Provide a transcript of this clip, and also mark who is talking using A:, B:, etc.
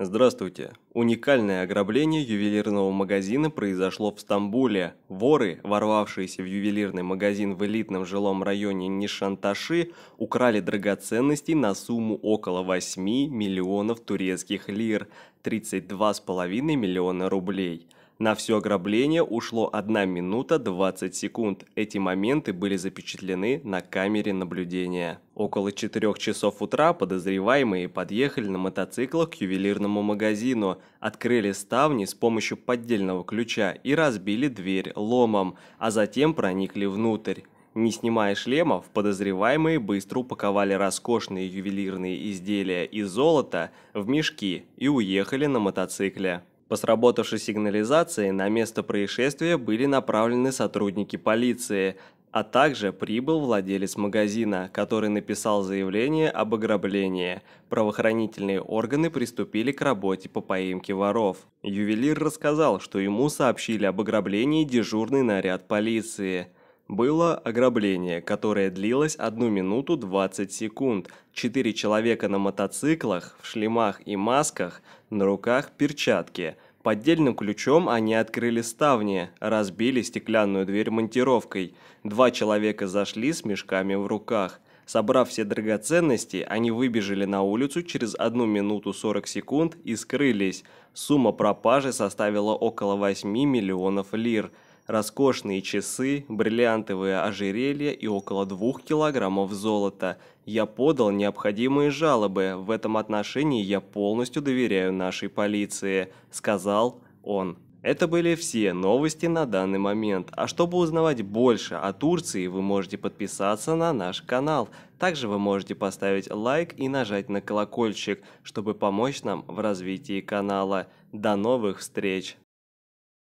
A: Здравствуйте. Уникальное ограбление ювелирного магазина произошло в Стамбуле. Воры, ворвавшиеся в ювелирный магазин в элитном жилом районе Нишанташи, украли драгоценности на сумму около 8 миллионов турецких лир, 32,5 миллиона рублей – на все ограбление ушло 1 минута 20 секунд. Эти моменты были запечатлены на камере наблюдения. Около 4 часов утра подозреваемые подъехали на мотоциклах к ювелирному магазину, открыли ставни с помощью поддельного ключа и разбили дверь ломом, а затем проникли внутрь. Не снимая шлемов, подозреваемые быстро упаковали роскошные ювелирные изделия и золото в мешки и уехали на мотоцикле. По сработавшей сигнализации на место происшествия были направлены сотрудники полиции, а также прибыл владелец магазина, который написал заявление об ограблении. Правоохранительные органы приступили к работе по поимке воров. Ювелир рассказал, что ему сообщили об ограблении дежурный наряд полиции – было ограбление, которое длилось 1 минуту 20 секунд. Четыре человека на мотоциклах, в шлемах и масках, на руках перчатки. Поддельным ключом они открыли ставни, разбили стеклянную дверь монтировкой. Два человека зашли с мешками в руках. Собрав все драгоценности, они выбежали на улицу через 1 минуту 40 секунд и скрылись. Сумма пропажи составила около 8 миллионов лир – роскошные часы, бриллиантовые ожерелья и около двух килограммов золота. Я подал необходимые жалобы, в этом отношении я полностью доверяю нашей полиции», – сказал он. Это были все новости на данный момент. А чтобы узнавать больше о Турции, вы можете подписаться на наш канал. Также вы можете поставить лайк и нажать на колокольчик, чтобы помочь нам в развитии канала. До новых встреч!